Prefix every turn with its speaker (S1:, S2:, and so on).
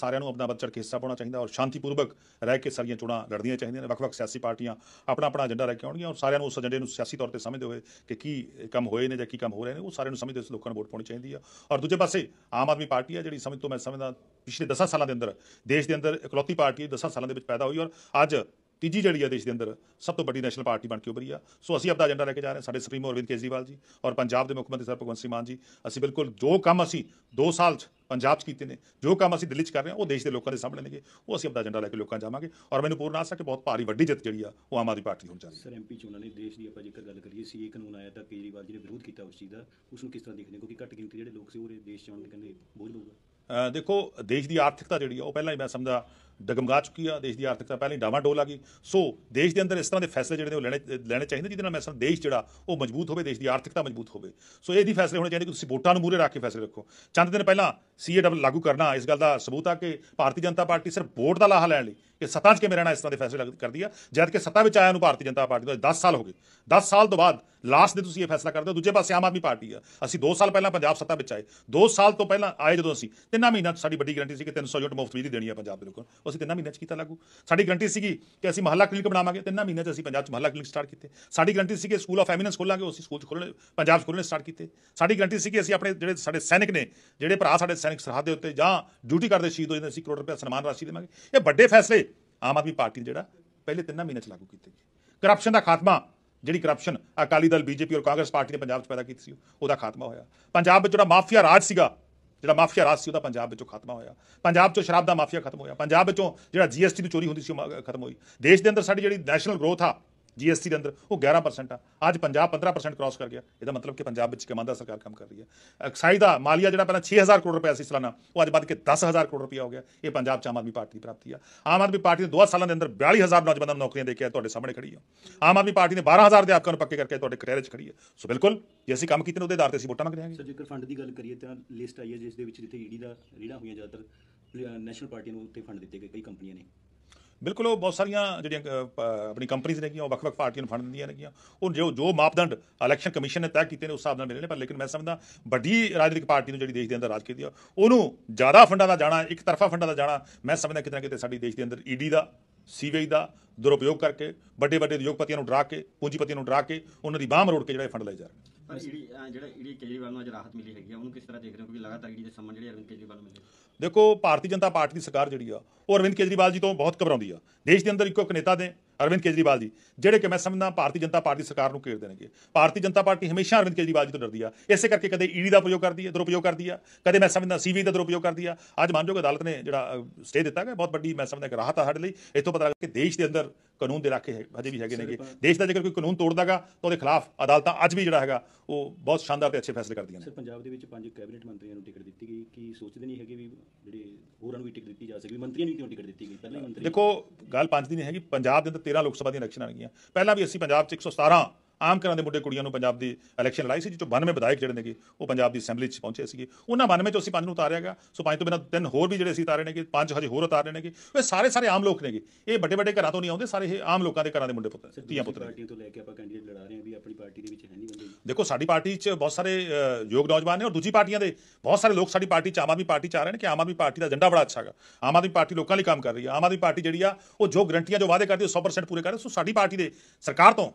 S1: ਸਾਰਿਆਂ ਨੂੰ ਆਪਣਾ ਵੱਧ ਕੇ ਹਿੱਸਾ ਪਾਉਣਾ ਚਾਹੀਦਾ ਔਰ ਸ਼ਾਂਤੀਪੂਰਵਕ ਰਹਿ ਕੇ ਸਾਰੀਆਂ ਚੋਣਾਂ ਲੜਨੀਆਂ ਚਾਹੀਦੀਆਂ ਨੇ ਵੱਖ-ਵੱਖ ਸਿਆਸੀ ਪਾਰਟੀਆਂ ਆਪਣਾ ਆਪਣਾ ਏਜੰਡਾ ਲੈ ਕੇ ਆਉਣਗੀਆਂ ਔਰ ਸਾਰਿਆਂ ਨੂੰ ਉਸ ਏਜੰਡੇ ਨੂੰ ਸਿਆਸੀ ਤੌਰ ਤੇ ਸਮਝਦੇ ਹੋਏ ਕਿ ਕੀ ਕੰਮ ਹੋਏ ਨੇ ਜਾਂ ਕੀ ਕੰਮ ਹੋ ਰਹੇ ਨੇ ਉਹ ਸਾਰਿਆਂ ਨੂੰ ਸਮਝਦੇ ਉਸ ਲੋਕਾਂ ਨੂੰ ਵੋਟ ਪਾਉਣੀ ਚਾਹੀਦੀ ਆ ਔਰ ਦੂਜੇ ਪਾਸੇ ਆਮ ਆਦਮੀ ਪਾਰਟੀ ਆ ਜਿਹੜੀ ਸਮਝ ਤੋਂ ਮੈਂ ਸਮਝਦਾ ਪਿਛਲੇ 10 ਸਾਲਾਂ ਦੇ ਅੰਦਰ ਦੇਸ਼ ਦੇ ਅੰਦਰ ਇਕਲੌਤੀ ਪਾਰਟੀ 10 ਸਾਲਾਂ ਦੇ ਵਿੱਚ ਪੈਦਾ ਹੋਈ ਔਰ ਅੱਜ ਤੀਜੀ ਜਿਹੜੀ ਆ ਦੇਸ਼ ਦੇ ਅੰਦਰ ਸਭ ਤੋਂ ਵੱਡੀ ਨੈਸ਼ਨਲ ਪਾਰਟੀ ਬਣ ਕੇ ਉਭਰੀ ਆ ਸੋ ਅਸੀਂ ਆਪਦਾ ਏਜੰਡਾ ਲੈ ਕੇ ਜਾ ਰਹੇ ਹਾਂ ਸਾਡੇ ਸੁਪਰੀਮ ਅਰਵਿੰਦ ਕੇਜਰੀਵਾਲ ਜੀ ਔਰ ਪੰਜਾਬ ਦੇ ਮੁੱਖ ਮੰਤਰੀ ਸਰ ਭਗਵੰਤ ਸਿੰਘ ਮਾਨ ਜੀ ਅਸੀਂ ਬਿਲਕੁਲ ਜੋ ਕੰਮ ਅਸੀਂ 2 ਸਾਲ 'ਚ ਪੰਜਾਬ 'ਚ ਕੀਤੇ ਨੇ ਜੋ ਕੰਮ ਅਸੀਂ ਦਿੱਲੀ 'ਚ ਕਰ ਰਹੇ ਹਾਂ ਉਹ ਦੇਸ਼ ਦੇ ਲੋਕਾਂ ਦੇ ਸਾਹਮਣੇ ਨੇਗੇ ਉਹ ਅਸੀਂ ਆਪਦਾ ਏਜੰਡਾ ਲੈ ਕੇ ਲੋਕਾਂ ਜਾਵਾਂਗੇ ਔਰ ਮੈਨੂੰ ਪੂਰਨ ਆਸ ਹੈ ਕਿ ਬਹੁਤ ਭਾਰੀ ਵੱਡੀ ਜਿੱਤ ਜਿਹੜੀ ਆ ਉਹ ਆਮ ਆਦਮੀ ਪਾਰਟੀ ਹੋਣ ਜਾ
S2: ਰਹੀ ਹੈ ਸਰ ਐਮਪੀ ਚੋਣਾਂ ਨੇ ਦੇਸ਼ ਦੀ ਆਪਾਂ ਜੇਕਰ ਗੱਲ ਕਰੀਏ ਇਹ ਕਾਨੂੰਨ ਆਇਆ ਤਾਂ ਕੇਜਰੀਵਾਲ ਜੀ ਨੇ ਵਿਰੋਧ ਕੀਤਾ ਉਸ ਚੀਜ਼ ਦਾ ਉਸ ਨੂੰ ਕਿਸ ਤਰ੍ਹਾਂ ਦੇਖਦੇ ਕਿਉਂਕਿ ਘੱਟ ਗਿਣਤੀ ਜਿਹੜੇ ਲੋਕ ਸੀ ਉਹ ਦੇਸ਼ 'ਚ ਆਉਣ ਦੇ ਕਹਿੰਦੇ ਬੋਝ ਹੋਊਗਾ
S1: ਦੇਖੋ ਦੇਸ਼ ਦੀ ਆਰਥਿਕਤਾ ਜਿਹੜੀ ਆ ਉਹ ਪਹਿਲਾਂ ਹੀ ਮੈਂ ਸਮਝਦਾ ਡਗਮਗਾ ਚੁੱਕੀ ਆ ਦੇਸ਼ ਦੀ ਆਰਥਿਕਤਾ ਪਹਿਲਾਂ ਹੀ ਡੋਲ ਆ ਗਈ ਸੋ ਦੇਸ਼ ਦੇ ਅੰਦਰ ਇਸ ਤਰ੍ਹਾਂ ਦੇ ਫੈਸਲੇ ਜਿਹੜੇ ਨੇ ਉਹ ਲੈਣੇ ਲੈਣੇ ਚਾਹੀਦੇ ਜਿਹਦੇ ਨਾਲ ਮੈਂ ਦੇਸ਼ ਜਿਹੜਾ ਉਹ ਮਜ਼ਬੂਤ ਹੋਵੇ ਦੇਸ਼ ਦੀ ਆਰਥਿਕਤਾ ਮਜ਼ਬੂਤ ਹੋਵੇ ਸੋ ਇਹਦੀ ਫੈਸਲੇ ਹੋਣੇ ਚਾਹੀਦੇ ਕਿ ਤੁਸੀਂ ਵੋਟਾਂ ਨੂੰ ਮੂਰੇ ਰੱਖ ਕੇ ਫੈਸਲੇ ਰੱਖੋ ਚੰਦ ਦਿਨ ਪਹਿਲਾਂ ਸੀਏ ਡਬਲ ਲਾਗੂ ਕਰਨਾ ਇਸ ਗੱਲ ਦਾ ਸਬੂਤ ਆ ਕਿ ਭਾਰਤੀ ਜਨਤਾ ਪਾਰਟੀ ਸਿਰਫ ਵੋਟ ਦਾ ਲਾਹਾ ਲੈਣ ਲਈ ਕਿ ਸੱਤਾ 'ਚ ਕਿਵੇਂ ਰਹਿਣਾ ਇਸ ਤਰ੍ਹਾਂ ਦੇ ਫੈਸਲੇ ਕਰਦੀ ਆ ਜਦ ਕਿ ਸੱਤਾ ਵਿੱਚ ਆਇਆ ਨੂੰ ਭਾਰਤੀ ਜਨਤਾ ਪਾਰਟੀ ਨੂੰ 10 ਸਾਲ ਹੋ ਗਏ 10 ਸਾਲ ਤੋਂ ਬਾਅਦ ਲਾਸਟ ਦੇ ਤੁਸੀਂ ਇਹ ਫੈਸਲਾ ਕਰਦੇ ਹੋ ਦੂਜੇ ਪਾਸੇ ਆਮ ਆਦਮੀ ਪਾਰਟੀ ਆ ਅਸੀਂ 2 ਸਾਲ ਪਹਿਲਾਂ ਪੰਜਾਬ ਸੱਤਾ ਵਿੱਚ ਆਏ 2 ਸਾਲ ਤੋਂ ਪਹਿਲਾਂ ਆਏ ਜਦੋਂ ਅਸੀਂ ਤਿੰਨਾਂ ਮਹੀਨਿਆਂ 'ਚ ਸਾਡੀ ਵੱਡੀ ਗਰੰਟੀ ਸੀ ਕਿ 300 ਯੂਨਿਟ ਮੁਫਤ ਬਿਜਲੀ ਦੇਣੀ ਆ ਪੰਜਾਬ ਦੇ ਲੋਕਾਂ ਨੂੰ ਅਸੀਂ ਤਿੰਨਾਂ ਮਹੀਨਿਆਂ 'ਚ ਕੀਤਾ ਲਾਗੂ ਸਾਡੀ ਗਰੰਟੀ ਸੀਗੀ ਕਿ ਅਸੀਂ ਮਹੱਲਾ ਕਲੀਨਿਕ ਬਣਾਵਾਂਗੇ ਤਿੰਨਾਂ ਮਹੀਨਿਆਂ 'ਚ ਅਸੀਂ ਪੰਜਾਬ 'ਚ ਮਹੱਲਾ ਕਲੀਨਿਕ ਸਟਾਰਟ ਕੀਤੇ ਸਾਡੀ ਗਰੰਟੀ ਸੀ ਕਿ ਸਕੂਲ ਆਫ ਐਮੀਨੈਂਸ ਖੋਲਾਂਗੇ ਅਸੀਂ ਸਕੂਲ 'ਚ ਖੋਲਣੇ ਪੰਜਾਬ ਸਕੂਲ ਨੇ ਸਟਾਰਟ ਕੀਤੇ ਸਾਡੀ ਗਰੰਟੀ ਸੀ ਕਿ ਅਸੀਂ ਆਪਣੇ ਜਿਹੜੇ ਸਾਡੇ ਸੈਨਿਕ ਨੇ ਜਿਹੜੇ ਭਰਾ ਸਾਡੇ ਸੈਨਿਕ ਸਰਹੱਦ ਦੇ ਉੱਤੇ ਜਾਂ ਡਿਊਟੀ ਕਰਦੇ ਸ਼ਹੀਦ ਹੋ ਜਾਂਦੇ ਸੀ ਕਰੋੜ ਰੁਪਏ ਸਨਮਾਨ ਰਾਸ਼ੀ ਦੇਵਾਂਗੇ ਇਹ ਵੱਡੇ ਫੈਸਲੇ ਆਮ ਆਦਮੀ ਪਾਰਟੀ ਨੇ ਜਿਹੜਾ ਪਹਿਲੇ ਤਿੰਨਾਂ ਮਹੀਨਿਆਂ ਚ ਲਾਗੂ ਕੀਤੇ ਗਏ ਕਰਪਸ਼ਨ ਦਾ ਖਾਤਮਾ ਜਿਹੜੀ ਕਰਪਸ਼ਨ ਅਕਾਲੀ ਦਲ ਬੀਜੇਪੀ ਔਰ ਕਾਂਗਰਸ ਪਾਰਟੀ ਨੇ ਪੰਜਾਬ 'ਚ ਪੈਦਾ ਕੀਤੀ ਸੀ ਉਹਦਾ ਖਾਤਮਾ ਹੋਇਆ ਪੰਜਾਬ ਵਿੱਚ ਜਿਹੜਾ ਮਾਫੀਆ ਰਾਜ ਸੀਗਾ ਜਿਹੜਾ ਮਾਫੀਆ ਰਾਜ ਸੀ ਉਹਦਾ ਪੰਜਾਬ ਵਿੱਚੋਂ ਖਾਤਮਾ ਹੋਇਆ ਪੰਜਾਬ 'ਚੋਂ ਸ਼ਰਾਬ ਦਾ ਮਾਫੀਆ ਖਤਮ ਹੋਇਆ ਪੰਜਾਬ ਵਿੱਚੋਂ ਜਿਹੜਾ ਜੀਐਸਟੀ ਦੀ ਚੋਰੀ ਹੁੰਦੀ ਸੀ ਉਹ ਖਤਮ ਹੋਈ ਦੇਸ਼ ਦੇ ਅੰਦਰ ਸਾਡੀ ਜਿਹੜੀ ਨੈਸ਼ਨਲ ਗਰੋਥ ਆ ਜੀਐਸਟੀ ਦੇ ਅੰਦਰ ਉਹ 11% ਆ ਅੱਜ ਪੰਜਾਬ 15% ਕ੍ਰਾਸ ਕਰ ਗਿਆ ਇਹਦਾ ਮਤਲਬ ਕਿ ਪੰਜਾਬ ਵਿੱਚ ਕਮਾਂਦਾ ਸਰਕਾਰ ਕੰਮ ਕਰ ਰਹੀ ਹੈ ਐਕਸਾਈਜ਼ ਦਾ ਮਾਲੀਆ ਜਿਹੜਾ ਪਹਿਲਾਂ 6000 ਕਰੋੜ ਰੁਪਏ ਸੀ ਸਾਲਾਨਾ ਉਹ ਅੱਜ ਵੱਧ ਕੇ 10000 ਕਰੋੜ ਰੁਪਏ ਹੋ ਗਿਆ ਇਹ ਪੰਜਾਬ ਚ ਆਮ ਆਦਮੀ ਪਾਰਟੀ ਦੀ ਪ੍ਰਾਪਤੀ ਆ ਆਮ ਆਦਮੀ ਪਾਰਟੀ ਨੇ 2 ਸਾਲਾਂ ਦੇ ਅੰਦਰ 42000 ਨੌਜਵਾਨਾਂ ਨੂੰ ਨੌਕਰੀਆਂ ਦੇ ਕੇ ਤੁਹਾਡੇ ਸਾਹਮਣੇ ਖੜੀ ਆ ਆਮ ਆਦਮੀ ਪਾਰਟੀ ਨੇ 12000 ਦੇ ਆਪਕਾ ਨੂੰ ਪੱਕੇ ਕਰਕੇ ਤੁਹਾਡੇ ਕਟਹਿਰੇ 'ਚ ਖੜੀ ਆ ਸੋ ਬਿਲਕੁਲ ਜੇ ਅਸੀਂ ਕੰਮ ਕੀਤੇ ਨੇ ਉਹਦੇ ਆਧਾਰ ਤੇ ਅਸੀਂ ਵੋਟਾਂ ਮੰਗ ਰਹੇ
S2: ਹਾਂ ਜੇਕਰ ਫੰਡ ਦੀ ਗੱਲ ਕਰੀਏ ਤਾਂ ਲਿਸਟ ਆਈ ਹੈ ਜਿਸ ਦੇ ਵਿੱਚ ਜਿੱਥੇ ਈਡੀ ਦਾ ਰੀੜਾ ਹੋਈਆਂ ਜ਼ਿਆਦਾਤਰ ਨੈਸ਼ਨਲ
S1: ਪਾਰਟੀ ਨੂੰ ਉੱਤੇ ਫੰਡ ਦਿੱਤੇ ਗਏ ਕਈ ਕੰਪਨੀਆਂ ਨੇ ਬਿਲਕੁਲ ਉਹ ਬਹੁਤ ਸਾਰੀਆਂ ਜਿਹੜੀਆਂ ਆਪਣੀ ਕੰਪਨੀਆਂ ਨੇ ਉਹ ਵੱਖ-ਵੱਖ ਪਾਰਟੀਆਂ ਨੂੰ ਫੰਡ ਦਿੰਦੀਆਂ ਨੇਗੀਆਂ ਉਹ ਜੋ ਜੋ ਮਾਪਦੰਡ ਇਲੈਕਸ਼ਨ ਕਮਿਸ਼ਨ ਨੇ ਤੈਅ ਕੀਤੇ ਨੇ ਉਸ ਹਿਸਾਬ ਨਾਲ ਮਿਲੇ ਨੇ ਪਰ ਲੇਕਿਨ ਮੈਂ ਸਮਝਦਾ ਵੱਡੀ ਰਾਜਨੀਤਿਕ ਪਾਰਟੀ ਨੂੰ ਜਿਹੜੀ ਦੇਸ਼ ਦੇ ਅੰਦਰ ਰਾਜ ਕੀਤੀ ਆ ਉਹਨੂੰ ਜ਼ਿਆਦਾ ਫੰਡਾਂ ਦਾ ਜਾਣਾ ਇੱਕ ਤਰਫਾ ਫੰਡਾਂ ਦਾ ਜਾਣਾ ਮੈਂ ਸਮਝਦਾ ਕਿਤੇ ਨਾ ਕਿਤੇ ਸਾਡੀ ਦੇਸ਼ ਦੇ ਅੰਦਰ ਈਡੀ e ਦਾ ਸੀਵੇਜ ਦਾ ਦੁਰਉਪਯੋਗ ਕਰਕੇ ਵੱਡੇ ਵੱਡੇ ਉਦਯੋਗਪਤੀਆਂ ਨੂੰ ਡਰਾ ਕੇ ਪੂੰਜੀਪਤੀਆਂ ਨੂੰ ਡਰਾ ਕੇ ਉਹਨਾਂ ਦੀ ਬਾਹਮ ਰੋੜ ਕੇ ਜਿਹੜੇ ਫੰਡ ਲਏ ਜਾ ਰਹੇ ਨੇ
S2: ਪਰ ਈਡੀ ਜਿਹੜਾ ਈਡੀ ਕੇਜਰੀਵਾਲ ਨੂੰ ਅੱਜ ਰਾਹਤ ਮਿਲੀ ਹੈਗੀ ਆ ਉਹਨੂੰ ਕਿਸ ਤਰ੍ਹਾਂ ਦੇਖ ਰਹੇ ਹੋ ਕਿ ਲਗਾਤਾਰ ਈਡੀ ਦੇ ਸੰਮਨ ਜਿਹੜੇ ਅਰਵਿੰਦ ਕੇਜਰੀਵਾਲ ਨੂੰ ਮਿਲੇ
S1: ਦੇਖੋ ਭਾਰਤੀ ਜਨਤਾ ਪਾਰਟੀ ਦੀ ਸਰਕਾਰ ਜਿਹੜੀ ਆ ਉਹ ਅਰਵਿੰਦ ਕੇਜਰੀਵਾਲ ਜੀ ਤੋਂ ਬਹੁਤ ਘਬਰਾਉਂਦੀ ਆ ਦੇਸ਼ ਦੇ ਅੰਦਰ ਇੱਕੋ ਇੱਕ ਨੇਤਾ ਦੇ ਅਰਵਿੰਦ ਕੇਜਰੀਵਾਲ ਜੀ ਜਿਹੜੇ ਕਿ ਮੈਂ ਸਮਝਦਾ ਭਾਰਤੀ ਜਨਤਾ ਪਾਰਟੀ ਸਰਕਾਰ ਨੂੰ ਘੇਰ ਦੇਣਗੇ ਭਾਰਤੀ ਜਨਤਾ ਪਾਰਟੀ ਹਮੇਸ਼ਾ ਅਰਵਿੰਦ ਕੇਜਰੀਵਾਲ ਜੀ ਤੋਂ ਡਰਦੀ ਆ ਇਸੇ ਕਰਕੇ ਕਦੇ ਈਡੀ ਦਾ ਪ੍ਰਯੋਗ ਕਰਦੀ ਹੈ ਦੁਰਉਪਯੋਗ ਕਰਦੀ ਆ ਕਦੇ ਮੈਂ ਸਮਝਦਾ ਸੀਵੀ ਦਾ ਦੁਰਉਪਯੋਗ ਕਰਦੀ ਆ ਅੱਜ ਮਾਨਯੋਗ ਅਦਾਲਤ ਨੇ ਜਿਹੜਾ ਸਟੇ ਦਿੱਤਾ ਹੈ ਬਹੁਤ ਵੱਡੀ ਮੈਂ ਸਮਝਦਾ ਇੱਕ ਰਾਹਤ ਆ ਸਾਡੇ ਲਈ ਇਤੋਂ ਪਤਾ ਲੱਗਾ ਕਿ ਦੇਸ਼ ਦੇ ਅੰਦਰ ਕਾਨੂੰਨ ਦੇ ਰਾਖੇ ਹਜੇ ਵੀ ਹੈਗੇ ਨੇਗੇ ਦੇਸ਼ ਦਾ ਜੇਕਰ ਕੋਈ ਕਾਨੂੰਨ ਤੋੜਦਾਗਾ ਤਾਂ ਉਹਦੇ ਖਿਲਾਫ ਅਦਾਲਤਾਂ ਅੱਜ ਵੀ ਜਿਹੜਾ ਹੈਗਾ ਉਹ ਬਹੁਤ ਸ਼ਾਨਦਾਰ ਤੇ ਅੱਛੇ ਫੈਸਲੇ ਕਰਦੀਆਂ ਨੇ
S2: ਪੰਜਾਬ ਦੇ ਵਿੱਚ ਪੰਜ ਕੈਬਨਿਟ ਮੰਤਰੀਆਂ ਨੂੰ ਟਿਕਟ ਦਿੱਤੀ ਗਈ ਕੀ ਸੋਚਦੇ ਨਹੀਂ ਹੈਗੇ ਵੀ ਜਿਹੜੇ ਹੋਰਾਂ ਨੂੰ ਵੀ ਟਿਕਟ ਦਿੱਤੀ ਜਾ ਸਕੇ ਮੰਤਰੀਆਂ ਨੂੰ ਕਿਉਂ ਟਿਕਟ ਦਿੱਤੀ ਗਈ ਪਹਿਲੇ ਮੰਤਰੀ ਦੇਖੋ
S1: ਗੱਲ ਪੰਜ ਦੀ ਨਹੀਂ ਹੈਗੀ ਪੰਜਾਬ ਦੇ ਅੰਦਰ 13 ਲੋਕ ਸਭਾ ਦੀਆਂ ਇਲੈਕਸ਼ਨਾਂ ਆਣਗੀਆਂ ਪਹਿਲਾਂ ਵੀ ਅਸੀਂ ਪੰਜਾਬ 'ਚ 117 ਆਮ ਘਰਾਂ ਦੇ ਮੁੰਡੇ ਕੁੜੀਆਂ ਨੂੰ ਪੰਜਾਬ ਦੀ ਇਲੈਕਸ਼ਨ ਲੜਾਈ ਸੀ ਜਿਹੜੇ 'ਚੋਂ 92 ਵਿਧਾਇਕ ਜਿਹੜੇ ਨੇਗੇ ਉਹ ਪੰਜਾਬ ਦੀ ਅਸੈਂਬਲੀ 'ਚ ਪਹੁੰਚੇ ਸੀਗੇ ਉਹਨਾਂ 92 'ਚੋਂ ਅਸੀਂ ਪੰਜ ਨੂੰ ਉਤਾਰਿਆ ਗਿਆ ਸੋ ਪੰਜ ਤੋਂ ਬਿਨਾਂ ਤਿੰਨ ਹੋਰ ਵੀ ਜਿਹੜੇ ਅਸੀਂ ਉਤਾਰੇ ਨੇਗੇ ਪੰਜ ਹਜੇ ਹੋਰ ਉਤਾਰਨੇ ਨੇਗੇ ਇਹ ਸਾਰੇ ਸਾਰੇ ਆਮ ਲੋਕ ਨੇਗੇ ਇਹ ਵੱਡੇ ਵੱਡੇ ਘਰਾਂ ਤੋਂ ਨਹੀਂ ਆਉਂਦੇ ਸਾਰੇ ਇਹ ਆਮ ਲੋਕਾਂ ਦੇ ਘਰਾਂ ਦੇ ਮੁੰਡੇ ਪੁੱਤ ਧੀਆ ਪੁੱਤ
S2: ਪਾਰਟੀ ਤੋਂ ਲੈ ਕੇ ਆਪਾਂ ਕੈਂਡੀਡੇਟ ਲੜਾ ਰਹੇ ਆਂ ਵੀ ਆਪਣੀ ਪਾਰਟੀ ਦੇ ਵਿੱਚ ਹੈ ਨਹੀਂ ਬੰਦੇ
S1: ਦੇਖੋ ਸਾਡੀ ਪਾਰਟੀ 'ਚ ਬਹੁਤ ਸਾਰੇ ਯੋਗ ਨੌਜਵਾਨ ਨੇ ਔਰ ਦੂਜੀ ਪਾਰਟੀਆਂ ਦੇ ਬਹੁਤ ਸਾਰੇ ਲੋਕ ਸਾਡੀ ਪਾਰਟੀ 'ਚ ਆਮ ਆਦਮੀ ਪਾਰਟੀ 'ਚ ਆ ਰਹੇ ਨੇ ਕਿ ਆਮ ਆਦਮੀ ਪਾਰਟੀ ਦਾ ਏਜੰਡਾ ਬੜਾ ਅੱਛਾ ਹੈਗਾ ਆਮ ਆਦਮੀ ਪਾਰਟੀ ਲੋਕਾਂ ਲਈ ਕੰਮ ਕਰ ਰਹੀ ਹੈ ਆਮ ਆਦਮੀ ਪਾਰਟੀ ਜਿਹੜੀ ਆ ਉਹ ਜੋ ਗਰੰਟੀਆਂ ਜੋ ਵਾਅਦੇ ਕਰਦੀ ਉਹ 100% ਪੂਰੇ ਕਰ ਰਹੀ ਸੋ ਸਾਡੀ ਪਾਰਟੀ ਦੇ ਸਰਕਾਰ ਤੋਂ